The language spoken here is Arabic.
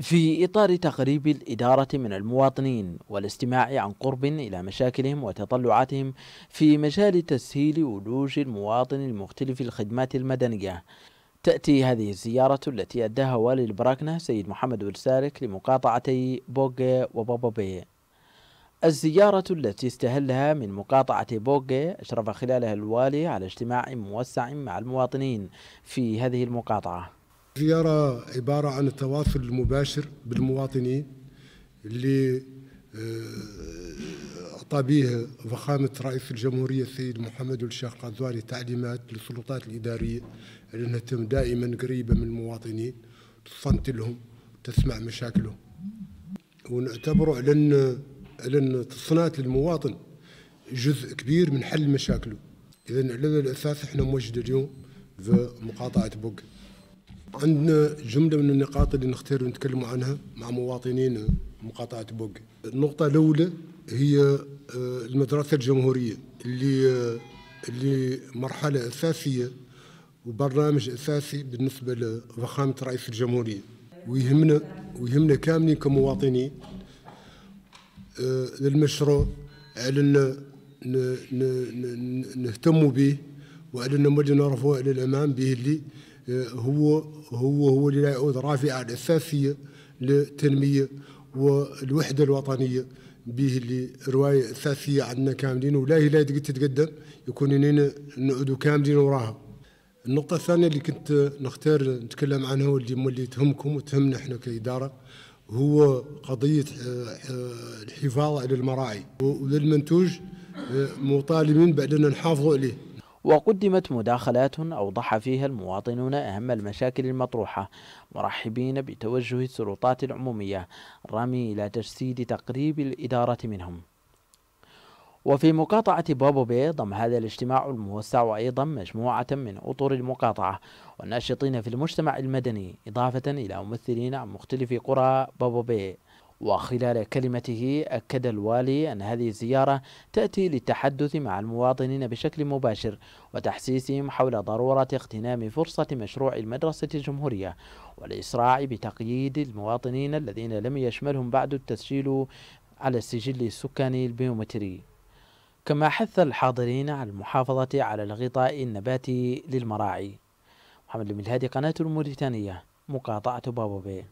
في إطار تقريب الإدارة من المواطنين والاستماع عن قرب إلى مشاكلهم وتطلعاتهم في مجال تسهيل ولوج المواطن المختلف الخدمات المدنية تأتي هذه الزيارة التي أداها والي البراكنة سيد محمد ولسارك لمقاطعتي بوغي وبابابي الزيارة التي استهلها من مقاطعة بوغي أشرف خلالها الوالي على اجتماع موسع مع المواطنين في هذه المقاطعة زيارة عبارة عن التواصل المباشر بالمواطنين اللي آه، أعطى به فخامة رئيس الجمهورية السيد محمد الشيخ قزواني تعليمات للسلطات الإدارية أنها تم دائما قريبة من المواطنين تصنت لهم تسمع مشاكلهم ونعتبره لأن لأن تصنات المواطن جزء كبير من حل مشاكله إذا على الأساس احنا موجودين اليوم في مقاطعة بوق عندنا جملة من النقاط اللي نختار نتكلم عنها مع مواطنين مقاطعة بوق النقطة الأولى هي آه، المدرسة الجمهورية اللي آه، اللي مرحلة أساسية وبرنامج أساسي بالنسبة لفخامة رئيس الجمهورية ويهمنا ويهمنا كاملين كمواطنين آه، للمشروع على أن نهتموا به وعلى أن نرفعوا نرفعه إلى الأمام به اللي هو هو هو اللي يعود رافعة الأساسية للتنمية والوحدة الوطنية به اللي رواية أساسية عندنا كاملين ولا هي لا تتقدم يكون إننا نعودوا كاملين وراها النقطة الثانية اللي كنت نختار نتكلم عنها واللي اللي تهمكم وتهمنا احنا كإدارة هو قضية آه، الحفاظ على المراعي وللمنتوج آه، مطالبين بأننا نحافظوا عليه وقدمت مداخلات أوضح فيها المواطنون أهم المشاكل المطروحة مرحبين بتوجه السلطات العمومية الرامي إلى تجسيد تقريب الإدارة منهم وفي مقاطعة بابو بي ضم هذا الاجتماع الموسع أيضا مجموعة من أطر المقاطعة والناشطين في المجتمع المدني إضافة إلى ممثلين عن مختلف قرى بابو بي وخلال كلمته أكد الوالي أن هذه الزيارة تأتي للتحدث مع المواطنين بشكل مباشر وتحسيسهم حول ضرورة اغتنام فرصة مشروع المدرسة الجمهورية والإسراع بتقييد المواطنين الذين لم يشملهم بعد التسجيل على السجل السكاني البيومتري كما حث الحاضرين على المحافظة على الغطاء النباتي للمراعي محمد الملهادي قناة الموريتانية مقاطعة بابوبي